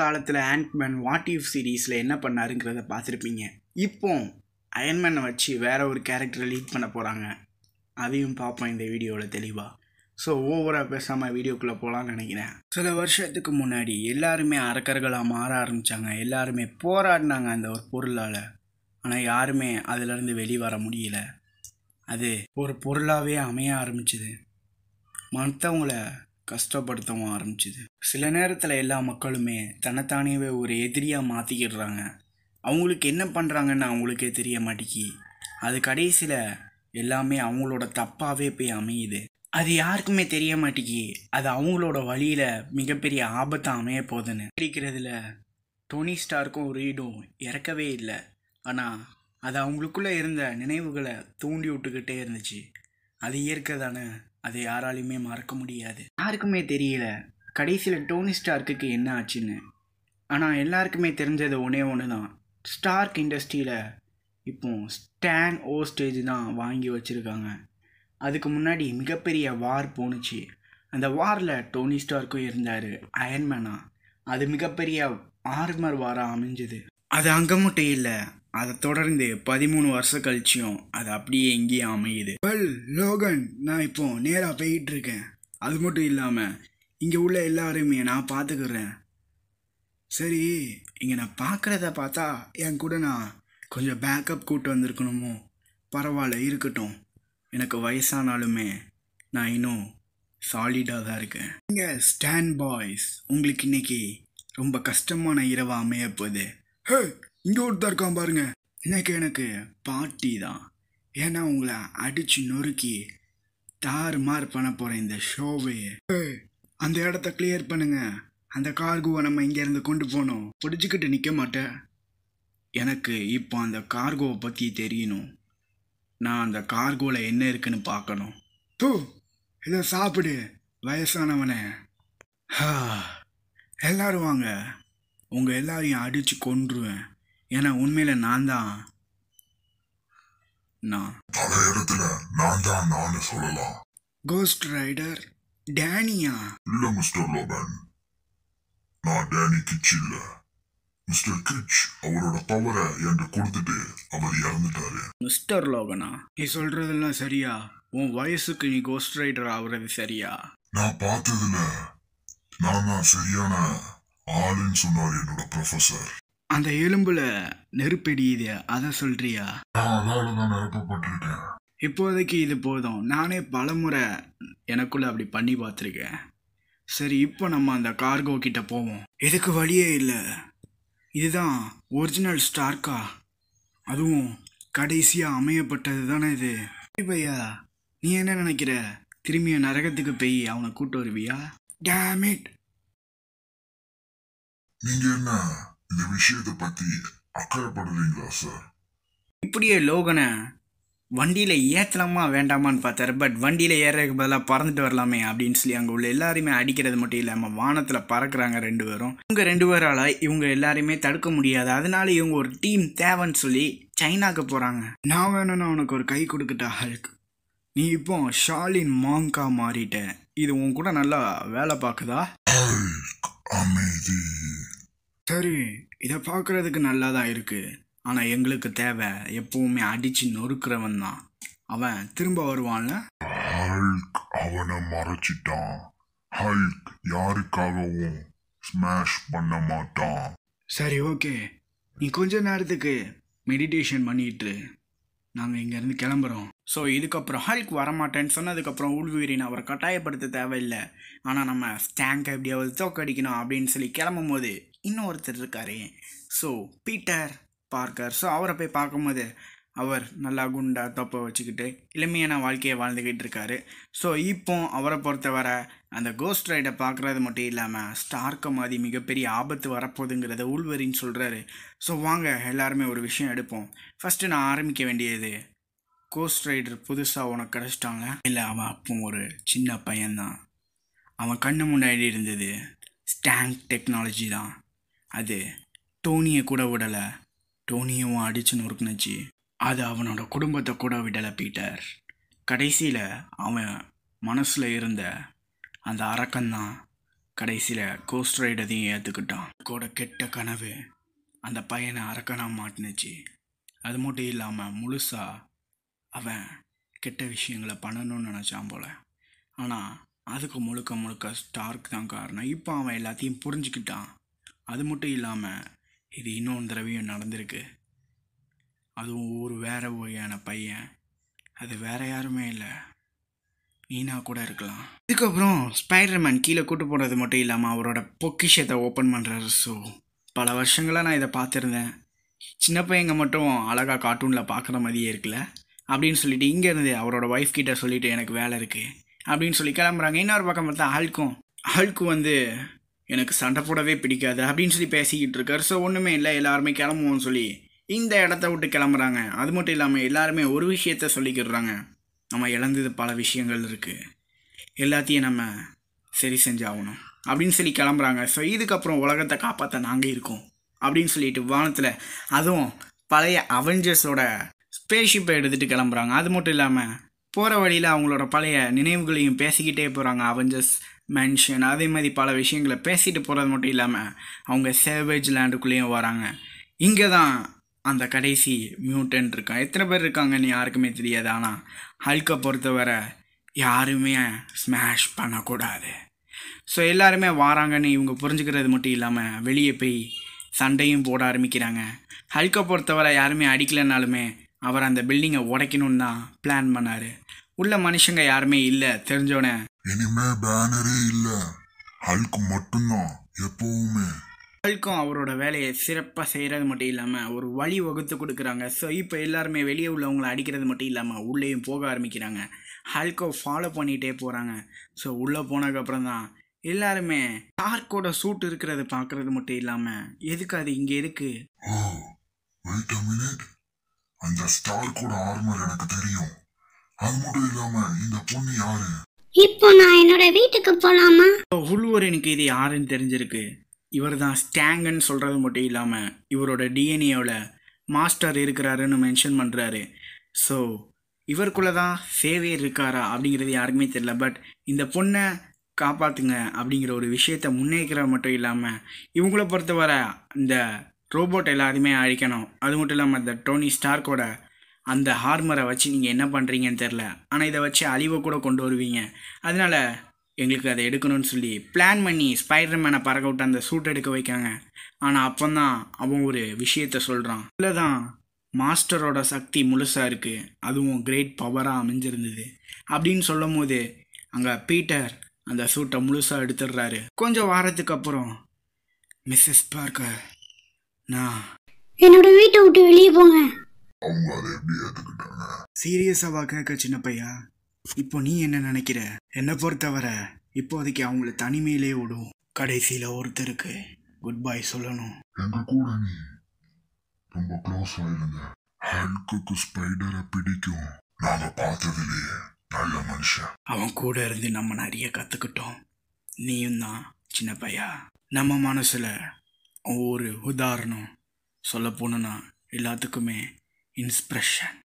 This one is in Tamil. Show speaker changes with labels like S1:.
S1: காலத்தில் ஆண்ட்மேன் வாட் இஃப் சீரீஸில் என்ன பண்ணாருங்கிறத பார்த்துருப்பீங்க இப்போ அயன்மேனை வச்சு வேற ஒரு கேரக்டரை லீட் பண்ண போகிறாங்க அதையும் பார்ப்போம் இந்த வீடியோவில் தெளிவாக ஸோ ஓவராக பேசாமல் வீடியோக்குள்ளே போகலான்னு நினைக்கிறேன் சில வருஷத்துக்கு முன்னாடி எல்லாருமே அரக்கர்களாக மாற ஆரம்பித்தாங்க எல்லாருமே போராடினாங்க அந்த ஒரு பொருளால் ஆனால் யாருமே அதிலேருந்து வெளிவர முடியல அது ஒரு பொருளாகவே அமைய ஆரம்பிச்சுது மற்றவங்கள கஷ்டப்படுத்தவும் ஆரம்பிச்சிது சில நேரத்தில் எல்லா மக்களுமே தன்னைத்தானேவே ஒரு எதிரியாக மாற்றிக்கிடுறாங்க அவங்களுக்கு என்ன பண்ணுறாங்கன்னு அவங்களுக்கே தெரிய மாட்டேக்கி அது கடைசியில் எல்லாமே அவங்களோட தப்பாகவே போய் அமையுது அது யாருக்குமே தெரிய மாட்டேக்கி அது அவங்களோட வழியில் மிகப்பெரிய ஆபத்தை அமைய போதுன்னு கிடைக்கிறதுல டோனி ஸ்டார்க்கும் ரீடும் இறக்கவே இல்லை ஆனால் அது அவங்களுக்குள்ளே இருந்த நினைவுகளை தூண்டி விட்டுக்கிட்டே இருந்துச்சு அது இயற்கை தானே அதை யாராலையுமே மறக்க முடியாது யாருக்குமே தெரியல கடைசியில் டோனி ஸ்டார்க்குக்கு என்ன ஆச்சுன்னு ஆனால் எல்லாருக்குமே தெரிஞ்சது ஒன்றே ஒன்று தான் ஸ்டார்க் இண்டஸ்ட்ரியில் இப்போ ஸ்டேன் ஓ ஸ்டேஜ் தான் வாங்கி வச்சுருக்காங்க அதுக்கு முன்னாடி மிகப்பெரிய வார் போணுச்சு அந்த வாரில் டோனி ஸ்டார்க்கும் இருந்தார் அயன்மேனா அது மிகப்பெரிய ஆர்மர் வாராக அமைஞ்சுது அது அங்கே மட்டும் இல்லை அதை தொடர்ந்து பதிமூணு வருஷம் கழிச்சியும் அது அப்படியே எங்கேயும் அமையுது வெல் லோகன் நான் இப்போ நேராக போயிட்டு இருக்கேன் அது மட்டும் இல்லாமல் இங்கே உள்ள எல்லாருமே நான் பார்த்துக்கிறேன் சரி இங்கே நான் பார்க்குறத பார்த்தா என் கூட நான் கொஞ்சம் பேக்கப் கூட்டு வந்திருக்கணுமோ பரவாயில்ல இருக்கட்டும் எனக்கு வயசானாலுமே நான் இன்னும் சாலிடாக தான் இருக்கேன் நீங்கள் ஸ்டாண்ட் பாய்ஸ் உங்களுக்கு இன்றைக்கி ரொம்ப கஷ்டமான இரவாக அமையப்போகுது ஹே இங்கே ஒருத்தர் இருக்கான் பாருங்க இன்னைக்கு எனக்கு பாட்டி தான் ஏன்னா உங்களை அடித்து நொறுக்கி தாறுமாறு பண்ண போகிறேன் இந்த ஷோவே அந்த இடத்த கிளியர் பண்ணுங்க அந்த கார்கோவை நம்ம இங்கேருந்து கொண்டு போனோம் பிடிச்சிக்கிட்டு நிற்க மாட்டேன் எனக்கு இப்போ அந்த கார்கோவை பற்றி தெரியணும் நான் அந்த கார்கோவில் என்ன இருக்குன்னு பார்க்கணும் பூ இதை சாப்பிடு வயசானவனே எல்லாரும் வாங்க உங்கள் எல்லாரையும் அடித்து கொன்றுவேன் ஏன்னா உண்மையில் நான் தான்
S2: நான் பல இடத்துல நான் தான்
S1: நான் சொல்லலாம் கோஸ்ட் ரைடர் டேனியா
S2: இல்ல மிஸ்டர் லோபன் நான் டேனி கிச் இல்ல மிஸ்டர் கிச் அவரோட பவரை என்று கொடுத்துட்டு அவர் இறந்துட்டாரு
S1: மிஸ்டர் லோகனா நீ சொல்றதெல்லாம் சரியா உன் வயசுக்கு நீ கோஸ்ட் ரைடர் ஆகுறது சரியா
S2: நான் பார்த்ததுல நான் தான் சரியான ஆளுன்னு சொன்னார் என்னோட ப்ரொஃபசர்
S1: அந்த எலும்புல நெருப்பெடியுது அதை சொல்றியா நான் அதால தான் நிரப்பப்பட்டிருக்கேன் இப்போதைக்கு இது போதும் நானே பலமுறை எனக்குள்ள அப்படி பண்ணி பார்த்துருக்கேன் சரி இப்போ நம்ம அந்த கார்கோ கிட்ட போவோம் எதுக்கு வழியே இல்லை இதுதான் ஒரிஜினல் ஸ்டார்க்கா அதுவும் கடைசியாக அமையப்பட்டது தானே இது பையா நீ என்ன நினைக்கிற திரும்பிய நரகத்துக்கு போய் அவனை கூட்டு வருவியா டேமிட் நீங்க என்ன இந்த விஷயத்தை பத்தி அக்கறைப்படுறீங்களா சார் இப்படியே லோகனை வண்டியில் ஏற்றலாமா வேண்டாமான்னு பார்த்தார் பட் வண்டியில் ஏறதுக்கு பதிலாக பறந்துட்டு வரலாமே அப்படின்னு சொல்லி அங்கே உள்ள எல்லாருமே அடிக்கிறது மட்டும் இல்லாமல் வானத்தில் பறக்கிறாங்க ரெண்டு பேரும் இவங்க ரெண்டு பேரால் இவங்க எல்லாருமே தடுக்க முடியாது அதனால இவங்க ஒரு டீம் தேவைன்னு சொல்லி சைனாக்கு போகிறாங்க நான் வேணும்னா உனக்கு ஒரு கை கொடுக்கட்டா ஹல்க் நீ இப்போ ஷாலின் மாங்கா மாறிட்ட இது உன் கூட நல்லா வேலை பார்க்குதா அமைதி சரி இதை பார்க்குறதுக்கு நல்லா தான் இருக்குது ஆனால் எங்களுக்கு தேவை எப்பவுமே அடித்து நொறுக்கிறவன் தான் அவன் திரும்ப வருவான்ல
S2: ஹல்க் அவனை மறைச்சிட்டான் ஹல்க் யாருக்காகவும் ஸ்மாஷ் பண்ண
S1: மாட்டான் சரி ஓகே நீ கொஞ்ச நேரத்துக்கு மெடிடேஷன் பண்ணிட்டு நாங்கள் இங்கேருந்து கிளம்புறோம் ஸோ இதுக்கப்புறம் ஹல்க் வரமாட்டேன்னு சொன்னதுக்கப்புறம் உள்வீரின் அவரை கட்டாயப்படுத்த தேவையில்லை ஆனால் நம்ம ஸ்டாங்கை எப்படியாவது தோக்கடிக்கணும் அப்படின்னு சொல்லி கிளம்பும் போது இன்னொருத்தர் இருக்காரு ஸோ பீட்டர் பார்க்கர் ஸோ அவரை போய் பார்க்கும்போது அவர் நல்லா குண்டா தொப்பை வச்சுக்கிட்டு எளிமையான வாழ்க்கையை வாழ்ந்துக்கிட்டு இருக்காரு ஸோ இப்போ அவரை பொறுத்தவரை அந்த கோஸ்ட் ரைடை பார்க்குறது மட்டும் இல்லாமல் ஸ்டார்க்கு மாதிரி மிகப்பெரிய ஆபத்து வரப்போகுதுங்கிறத உள்வரின்னு சொல்கிறாரு ஸோ வாங்க எல்லாருமே ஒரு விஷயம் எடுப்போம் ஃபஸ்ட்டு நான் ஆரம்பிக்க வேண்டியது கோஸ்ட் ரைடர் புதுசாக உனக்கு கிடச்சிட்டாங்க இல்லை அவன் அப்போ ஒரு சின்ன பையன்தான் அவன் கண்ணு முன்னாடி இருந்தது ஸ்டாங்க் டெக்னாலஜி தான் அது டோனியை கூட விடலை டோனியும் அடிச்சு நொறுக்குனுச்சு அது அவனோட குடும்பத்தை கூட விடலை பீட்டர் கடைசியில் அவன் மனசில் இருந்த அந்த அரக்கந்தான் கடைசியில் கோஸ்ட் ரைடதையும் ஏற்றுக்கிட்டான் கூட கெட்ட கனவு அந்த பையனை அரக்கனாக மாட்டினுச்சு அது மட்டும் இல்லாமல் முழுசாக அவன் கெட்ட விஷயங்களை பண்ணணும்னு நினச்சான் போல் ஆனால் அதுக்கு முழுக்க முழுக்க ஸ்டார்க் தான் காரணம் இப்போ அவன் எல்லாத்தையும் புரிஞ்சுக்கிட்டான் அது மட்டும் இல்லாமல் இது இன்னொன்று தடவையும் நடந்திருக்கு அதுவும் ஒரு வேறு வகையான பையன் அது வேறு யாருமே இல்லை நீனா கூட இருக்கலாம் இதுக்கப்புறம் ஸ்பைடர்மேன் கீழே கூட்டு போனது மட்டும் இல்லாமல் அவரோட பொக்கிஷத்தை ஓப்பன் பண்ணுறாரு ஸோ பல வருஷங்களாக நான் இதை பார்த்துருந்தேன் சின்ன பையங்க மட்டும் அழகாக கார்ட்டூனில் பார்க்குற மாதிரியே இருக்குல்ல அப்படின்னு சொல்லிட்டு இங்கேருந்து அவரோட ஒய்ஃப் கிட்டே சொல்லிவிட்டு எனக்கு வேலை இருக்குது அப்படின்னு சொல்லி கிளம்புறாங்க இன்னொரு பக்கம் பார்த்தா ஆழ்க்கும் ஆழ்க்கு வந்து எனக்கு சண்டை போடவே பிடிக்காது அப்படின்னு சொல்லி பேசிக்கிட்டு இருக்கார் ஸோ ஒன்றுமே இல்லை எல்லாருமே கிளம்புவோம்னு சொல்லி இந்த இடத்த விட்டு கிளம்புறாங்க அது மட்டும் இல்லாமல் எல்லாருமே ஒரு விஷயத்த சொல்லிக்கிடுறாங்க நம்ம இழந்தது பல விஷயங்கள் இருக்குது எல்லாத்தையும் நம்ம சரி செஞ்சாகணும் அப்படின்னு சொல்லி கிளம்புறாங்க ஸோ இதுக்கப்புறம் உலகத்தை காப்பாற்ற நாங்கள் இருக்கோம் அப்படின்னு சொல்லிட்டு வானத்தில் அதுவும் பழைய அவெஞ்சர்ஸோட ஸ்பேஸ்ஷிப்பை எடுத்துகிட்டு கிளம்புறாங்க அது மட்டும் இல்லாமல் போகிற வழியில் அவங்களோட பழைய நினைவுகளையும் பேசிக்கிட்டே போகிறாங்க அவெஞ்சர்ஸ் மென்ஷன் அதே மாதிரி பல விஷயங்களை பேசிட்டு போகிறது மட்டும் இல்லாமல் அவங்க சேவேஜ் லேண்டுக்குள்ளேயும் வராங்க இங்கே தான் அந்த கடைசி மியூட்டன் இருக்கான் எத்தனை பேர் இருக்காங்கன்னு யாருக்குமே தெரியாது ஆனால் ஹல்கை பொறுத்தவரை யாருமே ஸ்மாஷ் பண்ணக்கூடாது ஸோ எல்லாருமே வாராங்கன்னு இவங்க புரிஞ்சுக்கிறது மட்டும் இல்லாமல் வெளியே போய் சண்டையும் போட ஆரம்பிக்கிறாங்க ஹல்கை பொறுத்தவரை யாருமே அடிக்கலைனாலுமே அவர் அந்த பில்டிங்கை உடைக்கணும்னு தான் பிளான் பண்ணார் உள்ள மனுஷங்க யாருமே இல்லை தெரிஞ்சோடனே
S2: இனிமே பேனரே இல்லை ஹல்க் மட்டும்தான் எப்பவுமே
S1: மக்களுக்கும் அவரோட வேலையை சிறப்பாக செய்கிறது மட்டும் இல்லாமல் ஒரு வழி வகுத்து கொடுக்குறாங்க ஸோ இப்போ எல்லாருமே வெளியே உள்ளவங்களை அடிக்கிறது மட்டும் இல்லாமல் உள்ளேயும் போக ஆரம்பிக்கிறாங்க ஹல்கோ ஃபாலோ பண்ணிகிட்டே போகிறாங்க ஸோ உள்ளே போனதுக்கப்புறம் தான் எல்லாருமே டார்க்கோட சூட் இருக்கிறது பார்க்குறது மட்டும் இல்லாமல் எதுக்கு அது இங்கே இருக்குது
S2: அந்த ஸ்டார்க்கோட ஆர்மர் எனக்கு தெரியும் அது மட்டும் இல்லாமல் இந்த பொண்ணு யாரு இப்போ நான் என்னோட வீட்டுக்கு
S1: போலாமா உள்வர் எனக்கு இது யாருன்னு தெரிஞ்சிருக்கு இவர் தான் ஸ்டாங்குன்னு சொல்கிறது மட்டும் இல்லாமல் இவரோட டிஎன்ஏவில் மாஸ்டர் இருக்கிறாருன்னு மென்ஷன் பண்ணுறாரு ஸோ இவருக்குள்ளே தான் சேவியர் இருக்காரா அப்படிங்கிறது யாருக்குமே தெரில பட் இந்த பொண்ணை காப்பாற்றுங்க அப்படிங்கிற ஒரு விஷயத்தை முன்னேற்கிற மட்டும் இல்லாமல் இவங்கள பொறுத்தவரை இந்த ரோபோட் எல்லாருமே அழிக்கணும் அது மட்டும் இல்லாமல் இந்த டோனி ஸ்டார்க்கோட அந்த ஹார்மரை வச்சு நீங்கள் என்ன பண்ணுறீங்கன்னு தெரில ஆனால் இதை வச்சு அழிவை கூட கொண்டு வருவீங்க அதனால் எங்களுக்கு அதை எடுக்கணும்னு சொல்லி பிளான் பண்ணி ஸ்பைடர் மேனை பறக்க விட்டு அந்த சூட் எடுக்க வைக்காங்க ஆனால் அப்போ தான் அவன் ஒரு விஷயத்த சொல்கிறான் இல்லை தான் மாஸ்டரோட சக்தி முழுசாக இருக்குது அதுவும் கிரேட் பவராக அமைஞ்சிருந்தது அப்படின்னு சொல்லும் போது அங்கே பீட்டர் அந்த சூட்டை முழுசாக எடுத்துடுறாரு கொஞ்சம் வாரத்துக்கு அப்புறம் மிஸ்ஸஸ் பார்க்க நான்
S2: என்னோட வீட்டை விட்டு வெளியே போங்க
S1: சீரியஸாக கேட்க சின்ன பையா இப்போ நீ என்ன நினைக்கிற என்னை பொறுத்தவரை இப்போதைக்கு அவங்கள தனிமையிலே விடும் கடைசியில் ஒருத்தருக்கு குட் பை சொல்லணும் எங்க கூட
S2: நீ ரொம்ப க்ளோஸ் ஆயிருந்த ஹல்குக்கு ஸ்பைடரை பிடிக்கும்
S1: நல்ல மனுஷன் அவன் கூட இருந்து நம்ம நிறைய கற்றுக்கிட்டோம் நீயும் தான் சின்ன பையா நம்ம மனசில் ஒவ்வொரு உதாரணம் சொல்ல போனோன்னா எல்லாத்துக்குமே இன்ஸ்பிரஷன்